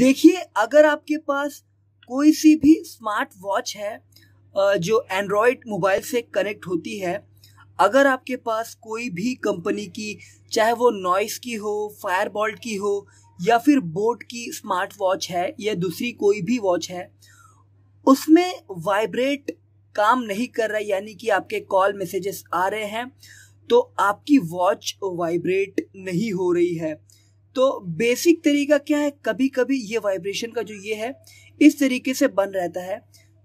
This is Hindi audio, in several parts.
देखिए अगर आपके पास कोई सी भी स्मार्ट वॉच है जो एंड्रॉयड मोबाइल से कनेक्ट होती है अगर आपके पास कोई भी कंपनी की चाहे वो नॉइस की हो फायरबॉल्ट की हो या फिर बोट की स्मार्ट वॉच है या दूसरी कोई भी वॉच है उसमें वाइब्रेट काम नहीं कर रहा यानी कि आपके कॉल मैसेजेस आ रहे हैं तो आपकी वॉच वाइब्रेट नहीं हो रही है तो बेसिक तरीका क्या है कभी कभी ये वाइब्रेशन का जो ये है इस तरीके से बन रहता है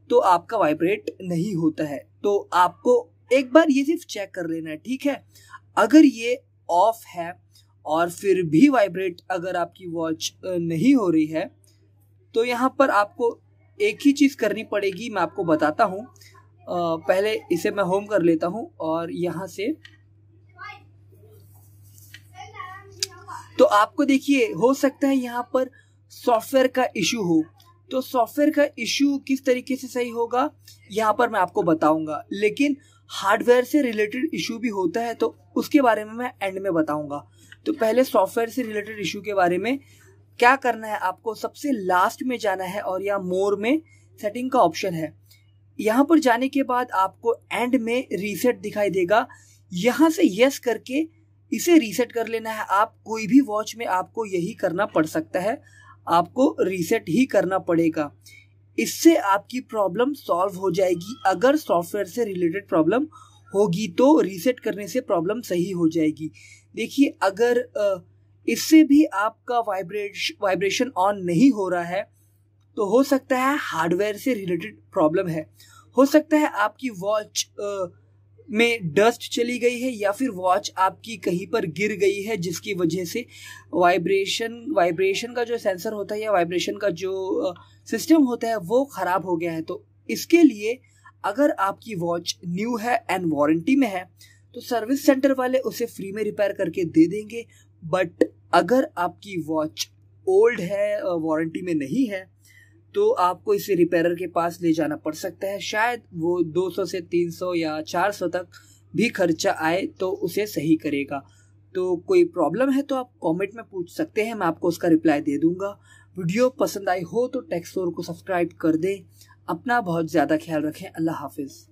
तो आपका वाइब्रेट नहीं होता है तो आपको एक बार ये सिर्फ चेक कर लेना है ठीक है अगर ये ऑफ है और फिर भी वाइब्रेट अगर आपकी वॉच नहीं हो रही है तो यहाँ पर आपको एक ही चीज़ करनी पड़ेगी मैं आपको बताता हूँ पहले इसे मैं होम कर लेता हूँ और यहाँ से तो आपको देखिए हो सकता है यहाँ पर सॉफ्टवेयर का इशू हो तो सॉफ्टवेयर का इशू किस तरीके से सही होगा यहाँ पर मैं आपको बताऊंगा लेकिन हार्डवेयर से रिलेटेड इशू भी होता है तो उसके बारे में मैं एंड में बताऊंगा तो पहले सॉफ्टवेयर से रिलेटेड इशू के बारे में क्या करना है आपको सबसे लास्ट में जाना है और या मोर में सेटिंग का ऑप्शन है यहाँ पर जाने के बाद आपको एंड में रीसेट दिखाई देगा यहाँ से यस करके इसे रीसेट कर लेना है आप कोई भी वॉच में आपको यही करना पड़ सकता है आपको रीसेट ही करना पड़ेगा इससे आपकी प्रॉब्लम सॉल्व हो जाएगी अगर सॉफ्टवेयर से रिलेटेड प्रॉब्लम होगी तो रीसेट करने से प्रॉब्लम सही हो जाएगी देखिए अगर इससे भी आपका वाइब्रेश वाइब्रेशन ऑन नहीं हो रहा है तो हो सकता है हार्डवेयर से रिलेटेड प्रॉब्लम है हो सकता है आपकी वॉच में डस्ट चली गई है या फिर वॉच आपकी कहीं पर गिर गई है जिसकी वजह से वाइब्रेशन वाइब्रेशन का जो सेंसर होता है या वाइब्रेशन का जो सिस्टम होता है वो ख़राब हो गया है तो इसके लिए अगर आपकी वॉच न्यू है एंड वारंटी में है तो सर्विस सेंटर वाले उसे फ्री में रिपेयर करके दे देंगे बट अगर आपकी वॉच ओल्ड है वारंटी में नहीं है तो आपको इसे रिपेयरर के पास ले जाना पड़ सकता है शायद वो 200 से 300 या 400 तक भी खर्चा आए तो उसे सही करेगा तो कोई प्रॉब्लम है तो आप कमेंट में पूछ सकते हैं मैं आपको उसका रिप्लाई दे दूंगा वीडियो पसंद आई हो तो टेक्सोर को सब्सक्राइब कर दें अपना बहुत ज़्यादा ख्याल रखें अल्लाह हाफिज़